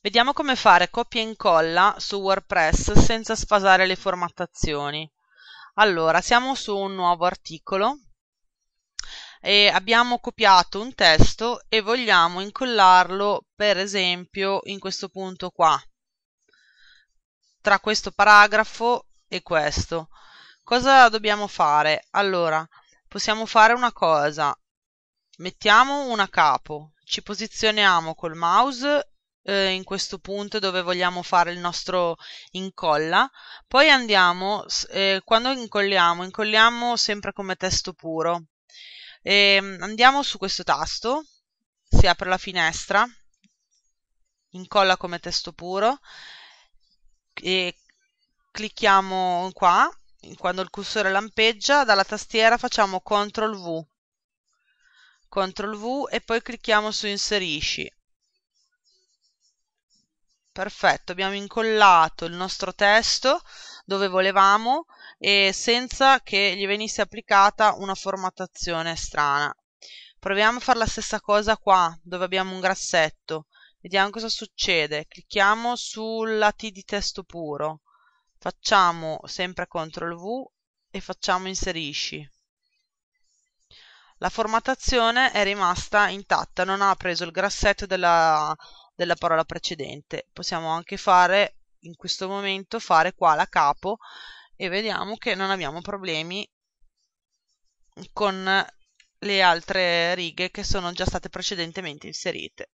Vediamo come fare copia e incolla su WordPress senza sfasare le formattazioni. Allora, siamo su un nuovo articolo e abbiamo copiato un testo e vogliamo incollarlo per esempio in questo punto qua, tra questo paragrafo e questo. Cosa dobbiamo fare? Allora, possiamo fare una cosa, mettiamo una capo, ci posizioniamo col mouse eh, in questo punto dove vogliamo fare il nostro incolla, poi andiamo, eh, quando incolliamo, incolliamo sempre come testo puro. E ehm, andiamo su questo tasto, si apre la finestra, incolla come testo puro e clicchiamo qua, quando il cursore lampeggia, dalla tastiera facciamo CTRL V, CTRL V e poi clicchiamo su inserisci perfetto, abbiamo incollato il nostro testo dove volevamo e senza che gli venisse applicata una formattazione strana. Proviamo a fare la stessa cosa qua, dove abbiamo un grassetto. Vediamo cosa succede. Clicchiamo sulla T di testo puro. Facciamo sempre CTRL V e facciamo inserisci. La formattazione è rimasta intatta, non ha preso il grassetto della della parola precedente. Possiamo anche fare in questo momento fare qua la capo e vediamo che non abbiamo problemi con le altre righe che sono già state precedentemente inserite.